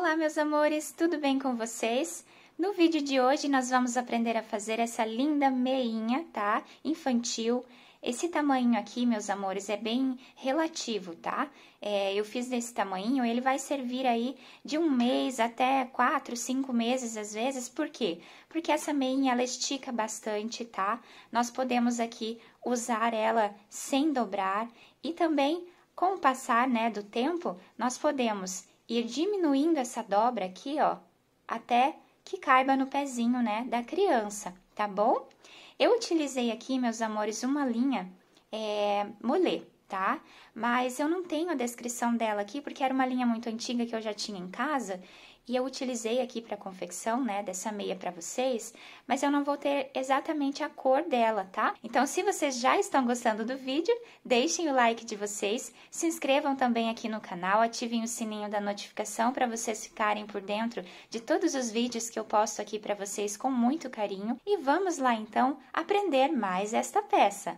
Olá, meus amores, tudo bem com vocês? No vídeo de hoje nós vamos aprender a fazer essa linda meinha, tá? Infantil. Esse tamanho aqui, meus amores, é bem relativo, tá? É, eu fiz desse tamanho, ele vai servir aí de um mês até quatro, cinco meses, às vezes. Por quê? Porque essa meinha, ela estica bastante, tá? Nós podemos aqui usar ela sem dobrar e também... Com o passar né, do tempo, nós podemos ir diminuindo essa dobra aqui, ó, até que caiba no pezinho, né, da criança, tá bom? Eu utilizei aqui, meus amores, uma linha é, molê, tá? Mas eu não tenho a descrição dela aqui, porque era uma linha muito antiga que eu já tinha em casa, e eu utilizei aqui para confecção, né, dessa meia para vocês, mas eu não vou ter exatamente a cor dela, tá? Então, se vocês já estão gostando do vídeo, deixem o like de vocês, se inscrevam também aqui no canal, ativem o sininho da notificação para vocês ficarem por dentro de todos os vídeos que eu posto aqui para vocês com muito carinho e vamos lá então aprender mais esta peça.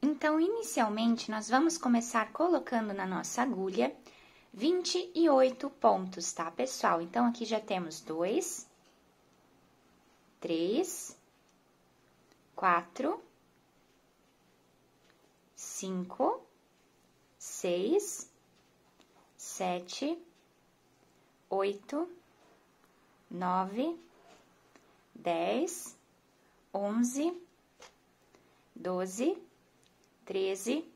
Então, inicialmente, nós vamos começar colocando na nossa agulha 28 pontos, tá, pessoal? Então, aqui já temos dois, três, quatro, cinco, seis, sete, oito, nove, dez, onze, doze, treze,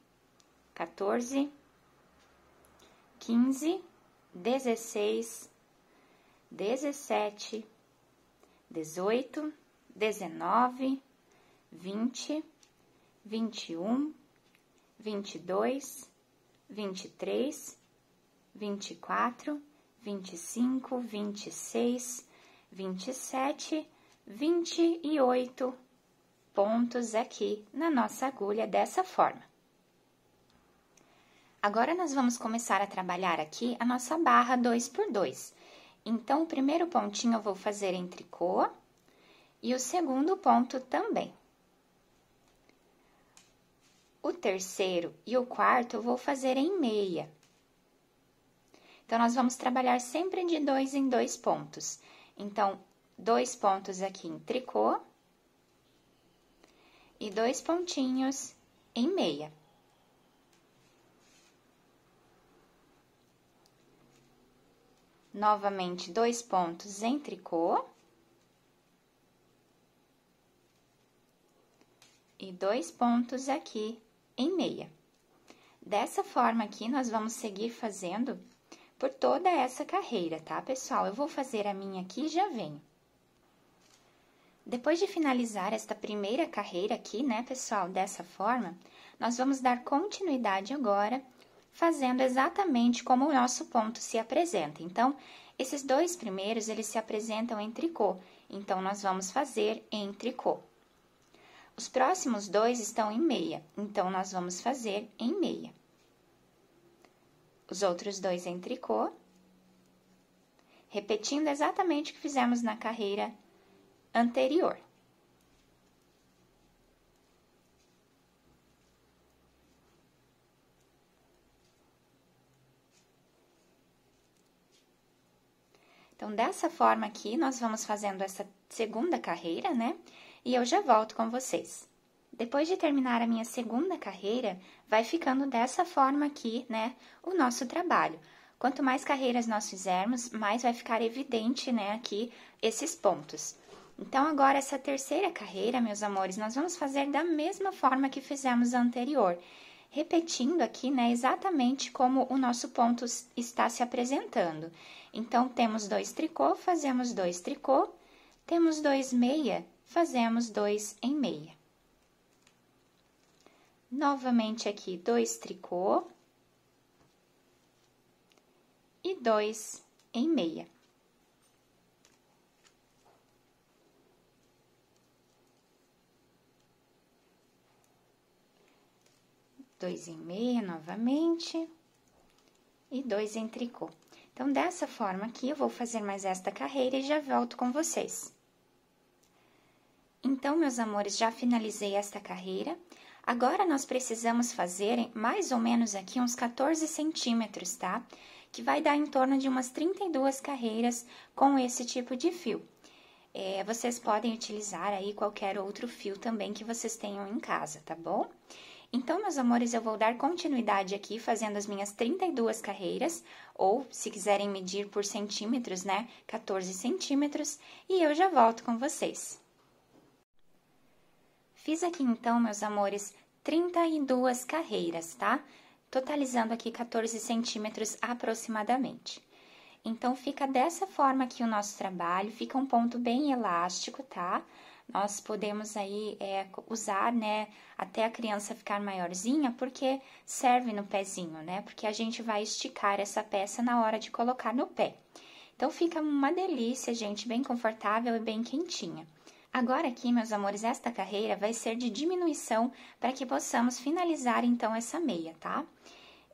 quatorze quinze, dezesseis, dezessete, dezoito, dezenove, vinte, vinte e um, vinte e dois, vinte e três, vinte e quatro, vinte e cinco, vinte e seis, vinte e sete, vinte e oito pontos aqui na nossa agulha dessa forma. Agora nós vamos começar a trabalhar aqui a nossa barra 2 por 2. Então, o primeiro pontinho eu vou fazer em tricô e o segundo ponto também. O terceiro e o quarto eu vou fazer em meia. Então, nós vamos trabalhar sempre de dois em dois pontos. Então, dois pontos aqui em tricô e dois pontinhos em meia. Novamente, dois pontos em tricô. E dois pontos aqui em meia. Dessa forma aqui, nós vamos seguir fazendo por toda essa carreira, tá, pessoal? Eu vou fazer a minha aqui e já venho. Depois de finalizar esta primeira carreira aqui, né, pessoal, dessa forma, nós vamos dar continuidade agora fazendo exatamente como o nosso ponto se apresenta. Então, esses dois primeiros, eles se apresentam em tricô, então nós vamos fazer em tricô. Os próximos dois estão em meia, então nós vamos fazer em meia. Os outros dois em tricô, repetindo exatamente o que fizemos na carreira anterior. Então, dessa forma aqui, nós vamos fazendo essa segunda carreira, né? E eu já volto com vocês. Depois de terminar a minha segunda carreira, vai ficando dessa forma aqui, né, o nosso trabalho. Quanto mais carreiras nós fizermos, mais vai ficar evidente, né, aqui esses pontos. Então, agora essa terceira carreira, meus amores, nós vamos fazer da mesma forma que fizemos a anterior repetindo aqui né, exatamente como o nosso ponto está se apresentando. Então, temos dois tricô, fazemos dois tricô, temos dois meia, fazemos dois em meia. Novamente aqui, dois tricô e dois em meia. dois em meia novamente e dois em tricô. Então, dessa forma aqui, eu vou fazer mais esta carreira e já volto com vocês. Então, meus amores, já finalizei esta carreira. Agora, nós precisamos fazer mais ou menos aqui uns 14 centímetros, tá? Que vai dar em torno de umas 32 carreiras com esse tipo de fio. É, vocês podem utilizar aí qualquer outro fio também que vocês tenham em casa, tá bom? Tá bom? Então, meus amores, eu vou dar continuidade aqui fazendo as minhas 32 carreiras, ou se quiserem medir por centímetros, né, 14 centímetros, e eu já volto com vocês. Fiz aqui então, meus amores, 32 carreiras, tá? Totalizando aqui 14 centímetros aproximadamente. Então, fica dessa forma aqui o nosso trabalho, fica um ponto bem elástico, tá? Tá? nós podemos aí é, usar, né, até a criança ficar maiorzinha, porque serve no pezinho, né? Porque a gente vai esticar essa peça na hora de colocar no pé. Então fica uma delícia, gente, bem confortável e bem quentinha. Agora aqui, meus amores, esta carreira vai ser de diminuição para que possamos finalizar então essa meia, tá?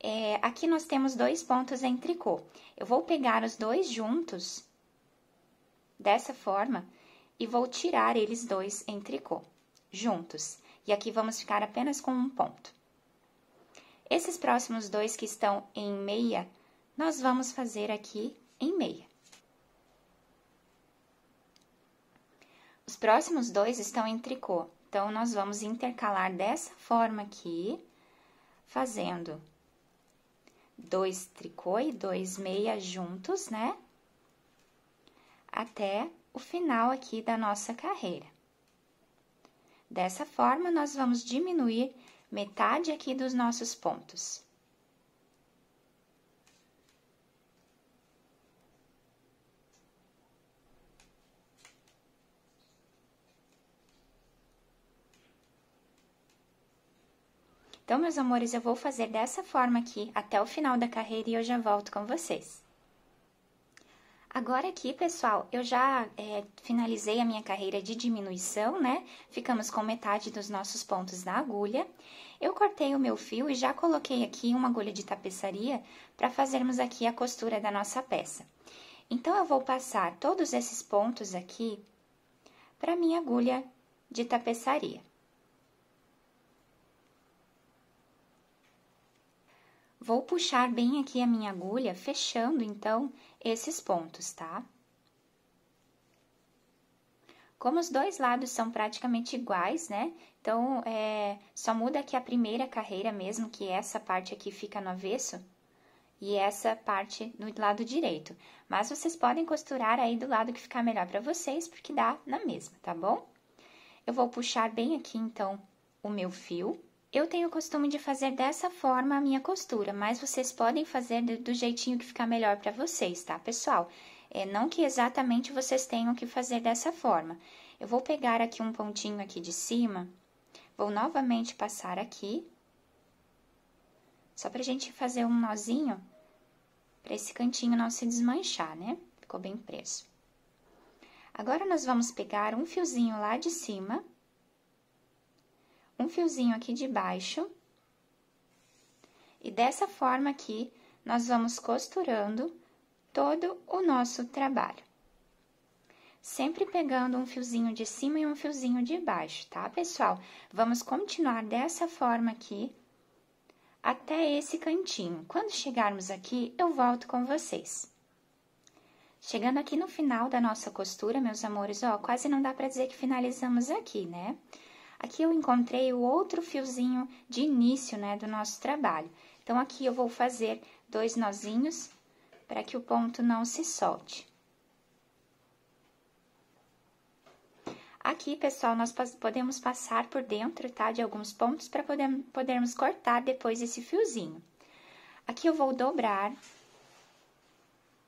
É, aqui nós temos dois pontos em tricô. Eu vou pegar os dois juntos, dessa forma, e vou tirar eles dois em tricô, juntos, e aqui vamos ficar apenas com um ponto. Esses próximos dois que estão em meia, nós vamos fazer aqui em meia. Os próximos dois estão em tricô, então, nós vamos intercalar dessa forma aqui, fazendo dois tricô e dois meia juntos, né? Até o final aqui da nossa carreira. Dessa forma, nós vamos diminuir metade aqui dos nossos pontos. Então, meus amores, eu vou fazer dessa forma aqui até o final da carreira e eu já volto com vocês. Agora aqui, pessoal, eu já é, finalizei a minha carreira de diminuição, né? Ficamos com metade dos nossos pontos da agulha. Eu cortei o meu fio e já coloquei aqui uma agulha de tapeçaria para fazermos aqui a costura da nossa peça. Então, eu vou passar todos esses pontos aqui para minha agulha de tapeçaria. Vou puxar bem aqui a minha agulha, fechando então esses pontos, tá? Como os dois lados são praticamente iguais, né? Então, é, só muda aqui a primeira carreira mesmo, que essa parte aqui fica no avesso e essa parte no lado direito. Mas vocês podem costurar aí do lado que ficar melhor para vocês, porque dá na mesma, tá bom? Eu vou puxar bem aqui, então, o meu fio eu tenho o costume de fazer dessa forma a minha costura, mas vocês podem fazer do jeitinho que ficar melhor para vocês, tá, pessoal? É, não que exatamente vocês tenham que fazer dessa forma. Eu vou pegar aqui um pontinho aqui de cima, vou novamente passar aqui, só pra gente fazer um nozinho, pra esse cantinho não se desmanchar, né? Ficou bem preso. Agora, nós vamos pegar um fiozinho lá de cima um fiozinho aqui de baixo. E dessa forma aqui, nós vamos costurando todo o nosso trabalho. Sempre pegando um fiozinho de cima e um fiozinho de baixo, tá, pessoal? Vamos continuar dessa forma aqui até esse cantinho. Quando chegarmos aqui, eu volto com vocês. Chegando aqui no final da nossa costura, meus amores, ó, quase não dá pra dizer que finalizamos aqui, né? Aqui eu encontrei o outro fiozinho de início, né, do nosso trabalho. Então, aqui eu vou fazer dois nozinhos para que o ponto não se solte. Aqui, pessoal, nós podemos passar por dentro, tá, de alguns pontos para poder, podermos cortar depois esse fiozinho. Aqui eu vou dobrar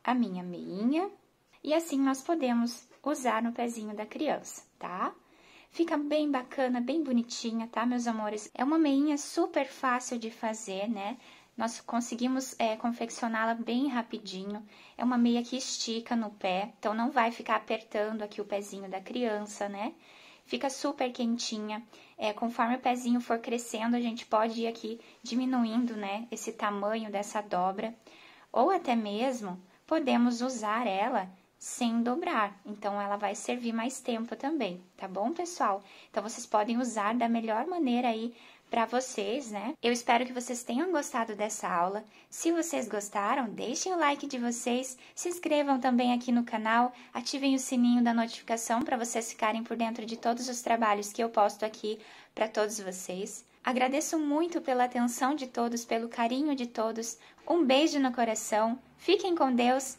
a minha meinha e assim nós podemos usar no pezinho da criança, tá? Tá? Fica bem bacana, bem bonitinha, tá, meus amores? É uma meinha super fácil de fazer, né? Nós conseguimos é, confeccioná-la bem rapidinho. É uma meia que estica no pé, então não vai ficar apertando aqui o pezinho da criança, né? Fica super quentinha. É, conforme o pezinho for crescendo, a gente pode ir aqui diminuindo, né, esse tamanho dessa dobra. Ou até mesmo podemos usar ela sem dobrar. Então, ela vai servir mais tempo também, tá bom, pessoal? Então, vocês podem usar da melhor maneira aí para vocês, né? Eu espero que vocês tenham gostado dessa aula. Se vocês gostaram, deixem o like de vocês, se inscrevam também aqui no canal, ativem o sininho da notificação para vocês ficarem por dentro de todos os trabalhos que eu posto aqui para todos vocês. Agradeço muito pela atenção de todos, pelo carinho de todos. Um beijo no coração. Fiquem com Deus